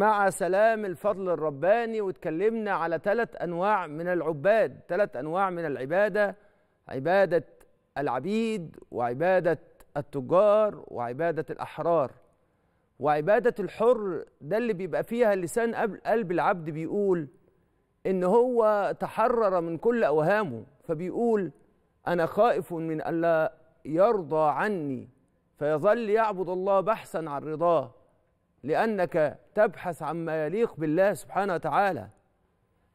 مع سلام الفضل الرباني واتكلمنا على ثلاث انواع من العباد ثلاث انواع من العباده عباده العبيد وعباده التجار وعباده الاحرار وعباده الحر ده اللي بيبقى فيها لسان قلب العبد بيقول ان هو تحرر من كل اوهامه فبيقول انا خائف من الا يرضى عني فيظل يعبد الله بحثا عن رضاه لأنك تبحث عما يليق بالله سبحانه وتعالى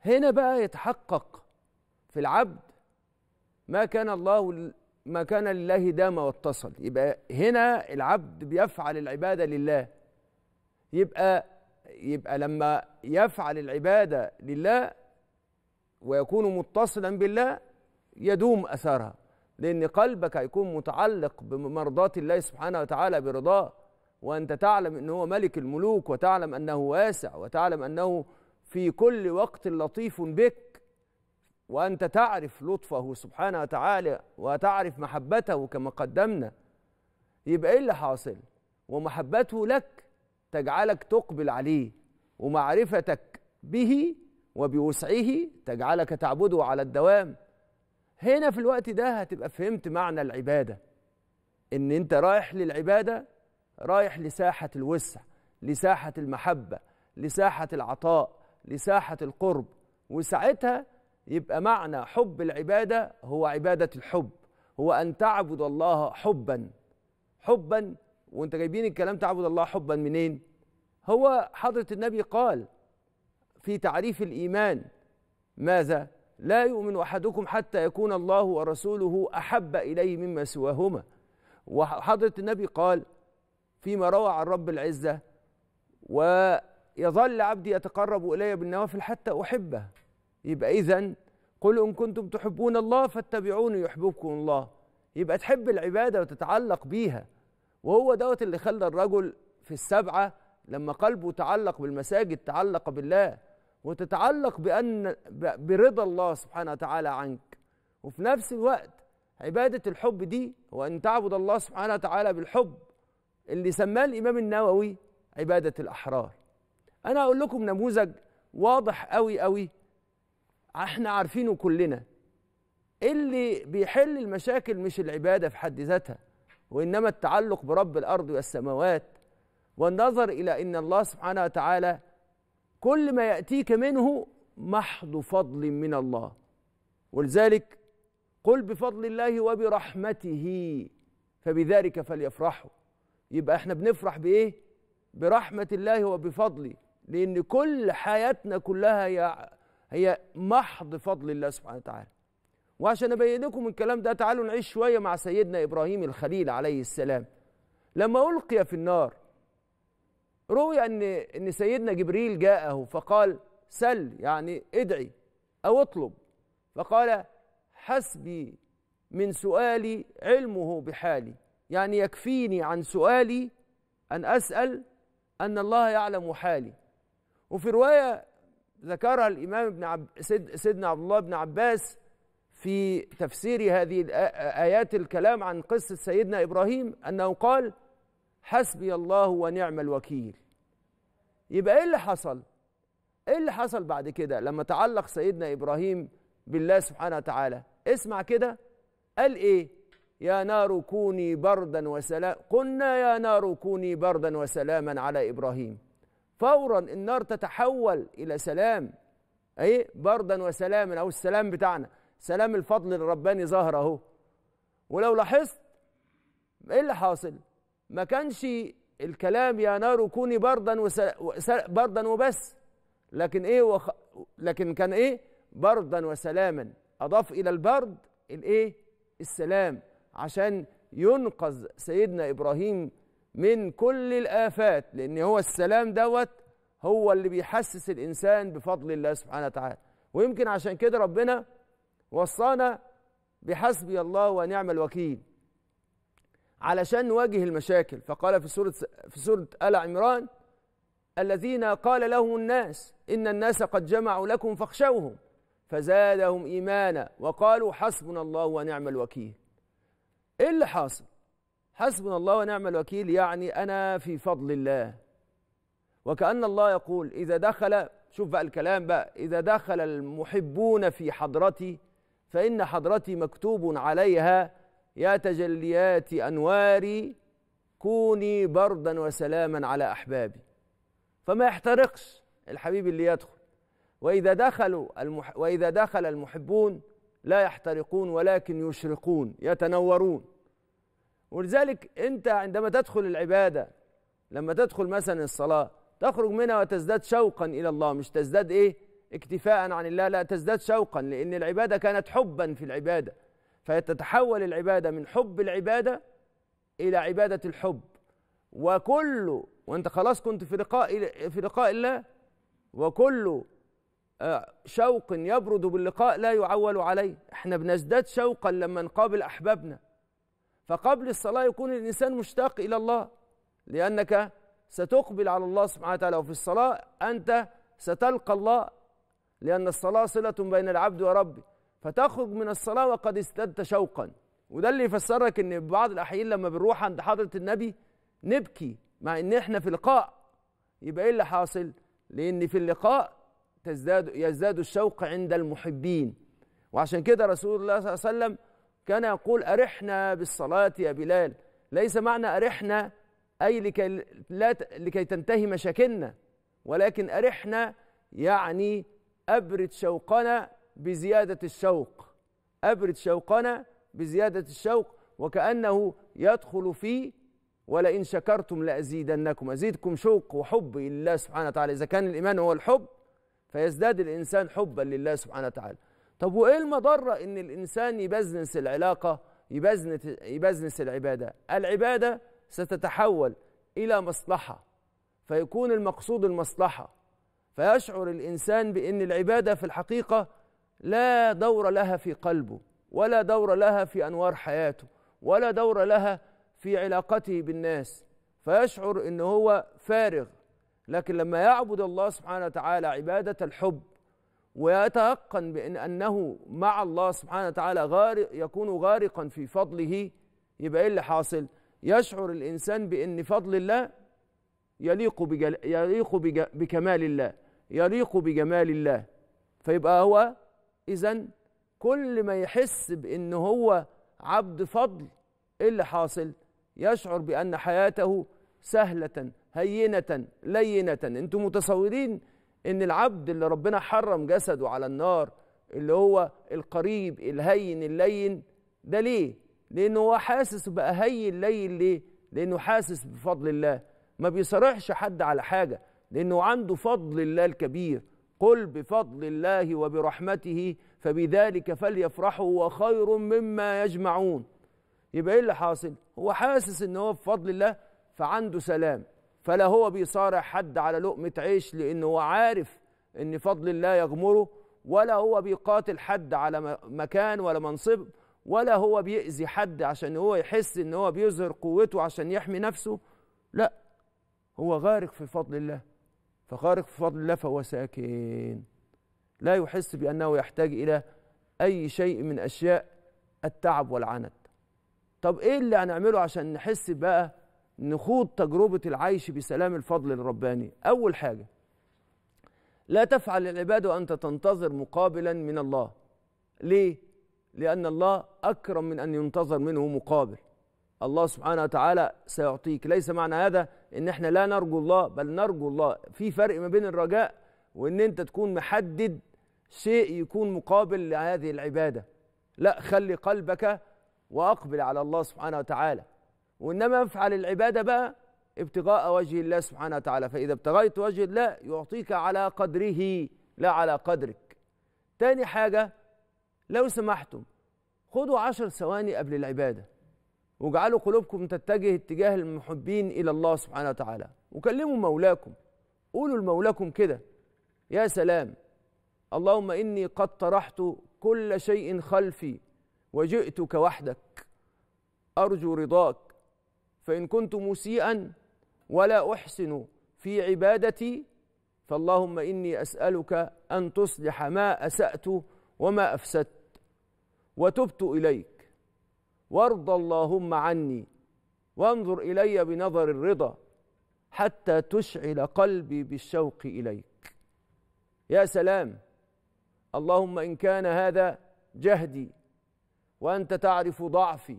هنا بقى يتحقق في العبد ما كان الله ما كان لله دام واتصل يبقى هنا العبد بيفعل العبادة لله يبقى يبقى لما يفعل العبادة لله ويكون متصلا بالله يدوم أثرها لأن قلبك هيكون متعلق بمرضاة الله سبحانه وتعالى برضاه وأنت تعلم أنه ملك الملوك وتعلم أنه واسع وتعلم أنه في كل وقت لطيف بك وأنت تعرف لطفه سبحانه وتعالى وتعرف محبته كما قدمنا يبقى إيه اللي حاصل ومحبته لك تجعلك تقبل عليه ومعرفتك به وبوسعه تجعلك تعبده على الدوام هنا في الوقت ده هتبقى فهمت معنى العبادة إن أنت رايح للعبادة رايح لساحة الوسع لساحة المحبة لساحة العطاء لساحة القرب وساعتها يبقى معنى حب العبادة هو عبادة الحب هو أن تعبد الله حبا حبا وانت جايبين الكلام تعبد الله حبا منين هو حضرة النبي قال في تعريف الإيمان ماذا لا يؤمن أحدكم حتى يكون الله ورسوله أحب إليه مما سواهما وحضرة النبي قال فيما روى عن رب العزة ويظل عبدي يتقرب إلي بالنوافل حتى أحبه يبقى إذا قل إن كنتم تحبون الله فاتبعوني يحببكم الله يبقى تحب العبادة وتتعلق بيها وهو دوت اللي خلى الرجل في السبعة لما قلبه تعلق بالمساجد تعلق بالله وتتعلق بأن برضا الله سبحانه وتعالى عنك وفي نفس الوقت عبادة الحب دي هو أن تعبد الله سبحانه وتعالى بالحب اللي سماه الإمام النووي عبادة الأحرار أنا أقول لكم نموذج واضح قوي قوي احنا عارفينه كلنا اللي بيحل المشاكل مش العبادة في حد ذاتها وإنما التعلق برب الأرض والسماوات والنظر إلى أن الله سبحانه وتعالى كل ما يأتيك منه محض فضل من الله ولذلك قل بفضل الله وبرحمته فبذلك فليفرحوا يبقى احنا بنفرح بايه برحمه الله وبفضله لان كل حياتنا كلها هي هي محض فضل الله سبحانه وتعالى وعشان ابين لكم الكلام ده تعالوا نعيش شويه مع سيدنا ابراهيم الخليل عليه السلام لما القي في النار روي ان ان سيدنا جبريل جاءه فقال سل يعني ادعي او اطلب فقال حسبي من سؤالي علمه بحالي يعني يكفيني عن سؤالي أن أسأل أن الله يعلم حالي وفي رواية ذكرها الإمام ابن عب سيدنا عبد الله بن عباس في تفسير هذه آيات الكلام عن قصة سيدنا إبراهيم أنه قال حسبي الله ونعم الوكيل يبقى إيه اللي حصل؟ إيه اللي حصل بعد كده لما تعلق سيدنا إبراهيم بالله سبحانه وتعالى؟ اسمع كده قال إيه؟ يا نار كوني بردا وسلام قلنا يا نار كوني بردا وسلاما على إبراهيم فورا النار تتحول إلى سلام أي بردا وسلاما أو السلام بتاعنا سلام الفضل الرباني ظهر أهو ولو لاحظت إيه اللي حاصل؟ ما كانش الكلام يا نار كوني بردا بردا وبس لكن ايه وخ... لكن كان ايه بردا وسلاما اضاف الى البرد الايه السلام عشان ينقذ سيدنا إبراهيم من كل الآفات لأن هو السلام دوت هو اللي بيحسس الإنسان بفضل الله سبحانه وتعالى ويمكن عشان كده ربنا وصانا بحسبي الله ونعم الوكيل علشان نواجه المشاكل فقال في سورة في سورة آل عمران الذين قال لهم الناس إن الناس قد جمعوا لكم فاخشوهم فزادهم إيمانا وقالوا حسبنا الله ونعم الوكيل ايه اللي حاصل حسبنا الله ونعم الوكيل يعني انا في فضل الله وكأن الله يقول إذا دخل شوف بقى الكلام بقى إذا دخل المحبون في حضرتي فإن حضرتي مكتوب عليها يا تجليات أنواري كوني بردا وسلاما على أحبابي فما يحترقش الحبيب اللي يدخل وإذا دخلوا المح وإذا دخل المحبون لا يحترقون ولكن يشرقون يتنورون ولذلك انت عندما تدخل العباده لما تدخل مثلا الصلاه تخرج منها وتزداد شوقا الى الله مش تزداد ايه اكتفاء عن الله لا تزداد شوقا لان العباده كانت حبا في العباده فتتحول العباده من حب العباده الى عباده الحب وكل وانت خلاص كنت في لقاء في لقاء الله وكل شوق يبرد باللقاء لا يعول عليه احنا بنزداد شوقا لما نقابل أحبابنا فقبل الصلاة يكون الإنسان مشتاق إلى الله لأنك ستقبل على الله سبحانه وتعالى وفي الصلاة أنت ستلقى الله لأن الصلاة صلة بين العبد وربه فتخرج من الصلاة وقد ازددت شوقا وده اللي يفسرك ان بعض الاحيان لما بنروح عند حضره النبي نبكي مع ان احنا في لقاء يبقى ايه اللي حاصل لان في اللقاء تزداد يزداد الشوق عند المحبين وعشان كده رسول الله صلى الله عليه وسلم كان يقول أرحنا بالصلاة يا بلال ليس معنى أرحنا أي لكي, لا لكي تنتهي مشاكلنا ولكن أرحنا يعني أبرد شوقنا بزيادة الشوق أبرد شوقنا بزيادة الشوق وكأنه يدخل في ولئن شكرتم لأزيدنكم أزيدكم شوق وحب لله سبحانه وتعالى إذا كان الإيمان هو الحب فيزداد الإنسان حبا لله سبحانه وتعالى طب وإيه المضرة إن الإنسان يبزنس العلاقة يبزنس العبادة العبادة ستتحول إلى مصلحة فيكون المقصود المصلحة فيشعر الإنسان بأن العبادة في الحقيقة لا دور لها في قلبه ولا دور لها في أنوار حياته ولا دور لها في علاقته بالناس فيشعر ان هو فارغ لكن لما يعبد الله سبحانه وتعالى عبادة الحب ويتيقن بأن أنه مع الله سبحانه وتعالى غارق يكون غارقا في فضله يبقى إيه اللي حاصل؟ يشعر الإنسان بأن فضل الله يليق, بجل يليق بكمال الله يليق بجمال الله فيبقى هو إذا كل ما يحس بأن هو عبد فضل إيه اللي حاصل؟ يشعر بأن حياته سهلة هينة لينة انتم متصورين ان العبد اللي ربنا حرم جسده على النار اللي هو القريب الهين اللين ده ليه لانه هو حاسس بقى هين لين ليه لانه حاسس بفضل الله ما بيصرحش حد على حاجة لانه عنده فضل الله الكبير قل بفضل الله وبرحمته فبذلك فليفرحوا هو خير مما يجمعون يبقى ايه اللي حاصل هو حاسس ان هو بفضل الله فعنده سلام فلا هو بيصارع حد على لقمة عيش لأنه هو عارف أن فضل الله يغمره ولا هو بيقاتل حد على مكان ولا منصب ولا هو بيأذي حد عشان هو يحس أن هو بيظهر قوته عشان يحمي نفسه لا هو غارق في فضل الله فغارق في فضل الله فهو ساكن لا يحس بأنه يحتاج إلى أي شيء من أشياء التعب والعنت طب إيه اللي هنعمله عشان نحس بقى نخوض تجربة العيش بسلام الفضل الرباني أول حاجة لا تفعل العباد وأنت تنتظر مقابلا من الله ليه؟ لأن الله أكرم من أن ينتظر منه مقابل الله سبحانه وتعالى سيعطيك ليس معنى هذا ان احنا لا نرجو الله بل نرجو الله في فرق ما بين الرجاء وان انت تكون محدد شيء يكون مقابل لهذه العباده لا خلي قلبك واقبل على الله سبحانه وتعالى وإنما افعل العبادة بقى ابتغاء وجه الله سبحانه وتعالى فإذا ابتغيت وجه الله يعطيك على قدره لا على قدرك تاني حاجة لو سمحتم خدوا عشر ثواني قبل العبادة واجعلوا قلوبكم تتجه اتجاه المحبين إلى الله سبحانه وتعالى وكلموا مولاكم قولوا لمولاكم كده يا سلام اللهم إني قد طرحت كل شيء خلفي وجئتك وحدك أرجو رضاك فإن كنت مسيئا ولا أحسن في عبادتي فاللهم إني أسألك أن تصلح ما أسأت وما أفسدت وتبت إليك وارض اللهم عني وانظر إلي بنظر الرضا حتى تشعل قلبي بالشوق إليك يا سلام اللهم إن كان هذا جهدي وأنت تعرف ضعفي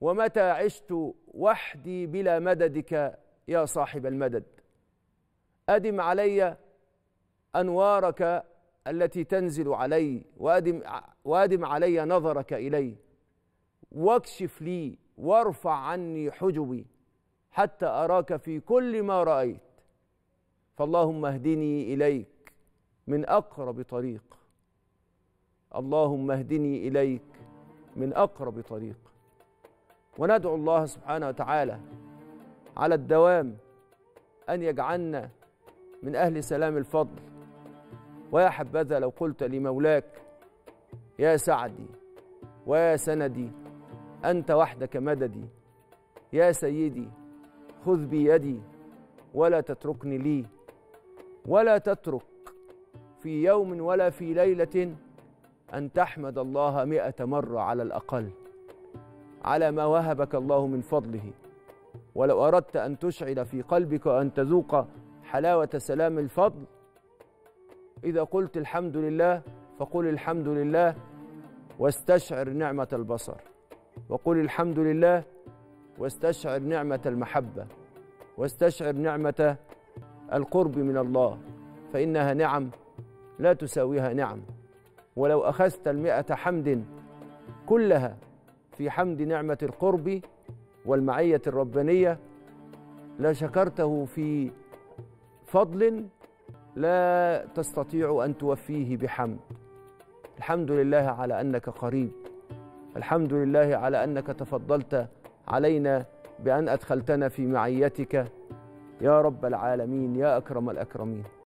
ومتى عشت وحدي بلا مددك يا صاحب المدد أدم علي أنوارك التي تنزل علي وأدم, وأدم علي نظرك إلي واكشف لي وارفع عني حجبي حتى أراك في كل ما رأيت فاللهم اهدني إليك من أقرب طريق اللهم اهدني إليك من أقرب طريق وندعو الله سبحانه وتعالى على الدوام أن يجعلنا من أهل سلام الفضل ويا حبذا لو قلت لمولاك يا سعدي ويا سندي أنت وحدك مددي يا سيدي خذ بيدي ولا تتركني لي ولا تترك في يوم ولا في ليلة أن تحمد الله مئة مرة على الأقل على ما وهبك الله من فضله ولو أردت أن تشعل في قلبك وأن تذوق حلاوة سلام الفضل إذا قلت الحمد لله فقل الحمد لله واستشعر نعمة البصر وقل الحمد لله واستشعر نعمة المحبة واستشعر نعمة القرب من الله فإنها نعم لا تساويها نعم ولو أخذت المئة حمد كلها في حمد نعمة القرب والمعية الربانية لا شكرته في فضل لا تستطيع أن توفيه بحمد الحمد لله على أنك قريب الحمد لله على أنك تفضلت علينا بأن أدخلتنا في معيتك يا رب العالمين يا أكرم الأكرمين